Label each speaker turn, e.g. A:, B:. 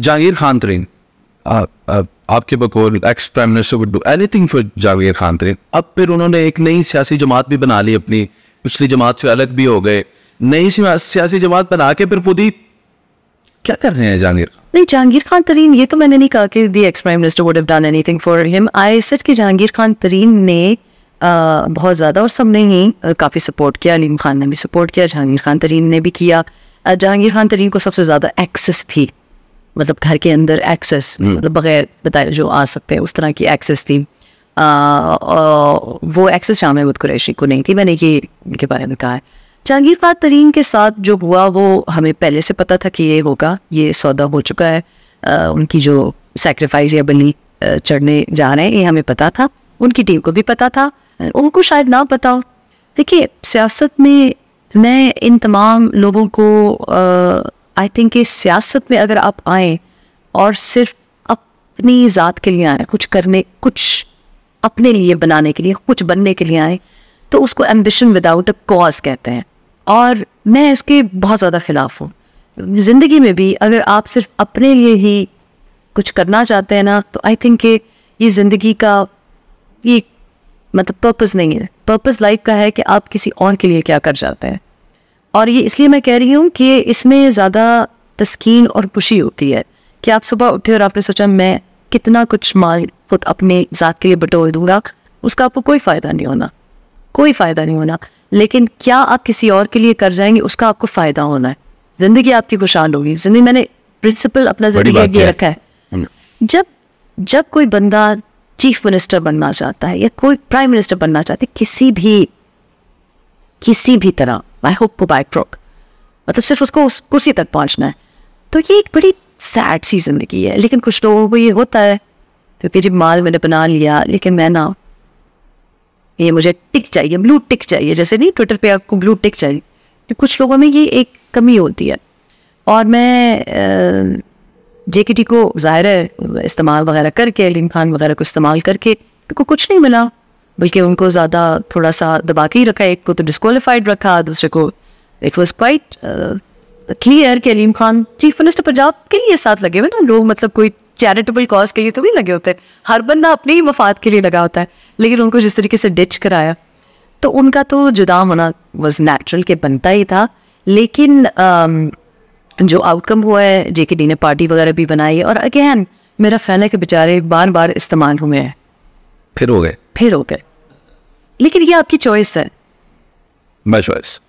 A: Jahangir Khan Tareen आपके बकौल ex prime minister would do anything for Javed Khan Tareen अब फिर उन्होंने एक नई सियासी जमात भी बना ली अपनी पिछली जमात से अलग भी हो गए नई सियासी जमात बना के फिर खुद ही क्या कर रहे हैं जहांगीर नहीं जहांगीर खान तरीन ये तो मैंने नहीं कहा कि the ex prime minister would have done anything for him I said कि जहांगीर खान तरीन ने Uh, बहुत ज़्यादा और सब ने ही uh, काफ़ी सपोर्ट किया अलीम खान ने भी सपोर्ट किया जहांगीर खान तरीन ने भी किया जहांगीर खान तरीन को सबसे ज़्यादा एक्सेस थी मतलब घर के अंदर एक्सेस हम्म। मतलब बगैर बताए जो आ सकते हैं उस तरह की एक्सेस थी आ, आ, वो एक्सेस शामिल बुद्ध कुरैशी को नहीं थी मैंने ये इनके बारे में कहा है जहांगीर खान तरीन के साथ जो हुआ वो हमें पहले से पता था कि ये होगा ये सौदा हो चुका है आ, उनकी जो सेक्रीफाइस या बली चढ़ने जा रहे हैं ये हमें पता था उनकी टीम को भी पता था उनको शायद ना पता हो देखिए सियासत में मैं इन तमाम लोगों को आई थिंक ये सियासत में अगर आप आए और सिर्फ अपनी ज़ात के लिए आए कुछ करने कुछ अपने लिए बनाने के लिए कुछ बनने के लिए आए तो उसको एम्बिशन विदाउट अ कॉज कहते हैं और मैं इसके बहुत ज़्यादा खिलाफ हूँ ज़िंदगी में भी अगर आप सिर्फ अपने लिए ही कुछ करना चाहते हैं ना तो आई थिंक ये ज़िंदगी का ये मतलब पर्पज़ नहीं है पर्पज़ लाइफ का है कि आप किसी और के लिए क्या कर जाते हैं और ये इसलिए मैं कह रही हूँ कि इसमें ज़्यादा तस्कीन और खुशी होती है कि आप सुबह उठे और आपने सोचा मैं कितना कुछ माल खुद अपने ज़ात के लिए बटोर दूंगा उसका आपको कोई फ़ायदा नहीं होना कोई फ़ायदा नहीं होना लेकिन क्या आप किसी और के लिए कर जाएंगे उसका आपको फ़ायदा होना है ज़िंदगी आपकी खुशहाल होगी ज़िंदगी मैंने प्रिंसिपल अपना ज़िंदगी रखा है जब जब कोई बंदा चीफ मिनिस्टर बनना चाहता है या कोई प्राइम मिनिस्टर बनना चाहता है किसी भी किसी भी तरह माई होप को बाइक ट्रॉक मतलब सिर्फ उसको उस कुर्सी तक पहुँचना है तो ये एक बड़ी सैड सी जिंदगी है लेकिन कुछ लोगों को ये होता है क्योंकि तो जब माल मैंने बना लिया लेकिन मैं ना ये मुझे टिक चाहिए ब्लू टिक चाहिए जैसे नहीं ट्विटर पे आपको ब्लू टिक चाहिए तो कुछ लोगों में ये एक कमी होती है और मैं जे टी को ज़ाहिर है इस्तेमाल वगैरह करके अलीम खान वगैरह को इस्तेमाल करके को कुछ नहीं मिला बल्कि उनको ज़्यादा थोड़ा सा दबा के ही रखा एक को तो डिस्कालीफाइड रखा दूसरे को इट वॉज क्वाइट क्लियर कि अलीम खान चीफ मिनिस्टर पंजाब के लिए साथ लगे हुए ना लोग मतलब कोई चैरिटेबल कॉज के लिए तो नहीं लगे होते हर बंदा अपने ही मफाद के लिए लगा होता है लेकिन उनको जिस तरीके से डिच कराया तो उनका तो जुदा होना वॉज नेचुरल के बनता ही था लेकिन um, जो आउटकम हुआ है जे के डी ने पार्टी वगैरह भी बनाई और अगेन मेरा फैन है कि बेचारे बार बार इस्तेमाल हुए हैं फिर हो गए फिर हो गए लेकिन ये आपकी चॉइस है माई चॉइस